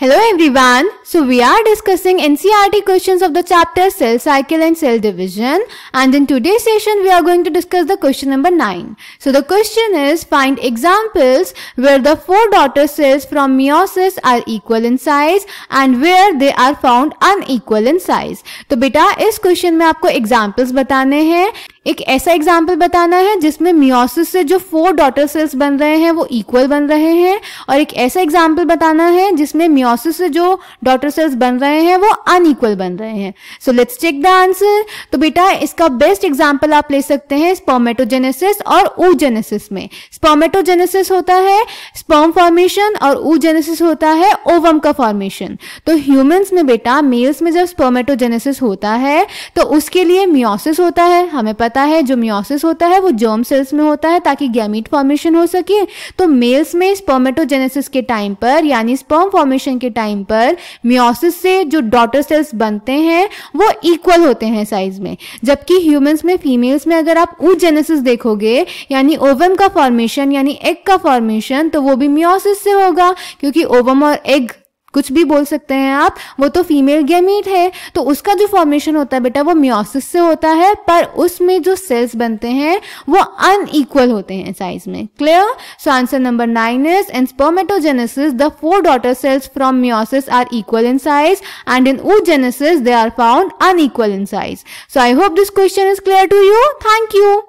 Hello everyone. So we are discussing NCERT questions of the chapter cell cycle and cell division and in today's session we are going to discuss the question number 9. So the question is find examples where the four daughter cells from meiosis are equal in size and where they are found unequal in size. तो बेटा इस question में आपको examples बताने हैं एक ऐसा example बताना है जिसमें मियोसिस से जो फोर डॉटर सेल्स बन रहे हैं वो इक्वल बन रहे हैं और एक ऐसा एग्जाम्पल बताना है जिसमें मियोसिस से जो डॉटर सेल्स बन रहे हैं वो अनइक्वल बन रहे हैं so let's check the answer तो बेटा इसका बेस्ट एग्जाम्पल आप ले सकते हैं स्पोमेटोजेनेसिस और ऊजेनेसिस में स्पोमेटोजेनेसिस होता है स्पॉम फॉर्मेशन और ऊजेनेसिस होता है ओवम का फॉर्मेशन तो ह्यूमन्स में बेटा मेल्स में जब स्पोमेटोजेनेसिस होता है तो उसके लिए मियोसिस होता है हमें पता जाता है जो म्योसिस होता है वो जर्म सेल्स में होता है ताकि गैमिट फॉर्मेशन हो सके तो मेल्स में स्पर्मेटोजेनेसिस के टाइम पर यानी स्पर्म फॉर्मेशन के टाइम पर म्योसिस से जो डॉटर सेल्स बनते हैं वो इक्वल होते हैं साइज में जबकि ह्यूमंस में फीमेल्स में अगर आप ऊजेनेसिस देखोगे यानी ओवम का फॉर्मेशन यानी एग का फॉर्मेशन तो वो भी म्योसिस से होगा क्योंकि ओवम और एग कुछ भी बोल सकते हैं आप वो तो फीमेल गैमीट है तो उसका जो फॉर्मेशन होता है बेटा वो म्योसिस से होता है पर उसमें जो सेल्स बनते हैं वो अनईक्वल होते हैं साइज में clear so answer number nine is in spermatogenesis the four daughter cells from meiosis are equal in size and in oogenesis they are found unequal in size so I hope this question is clear to you thank you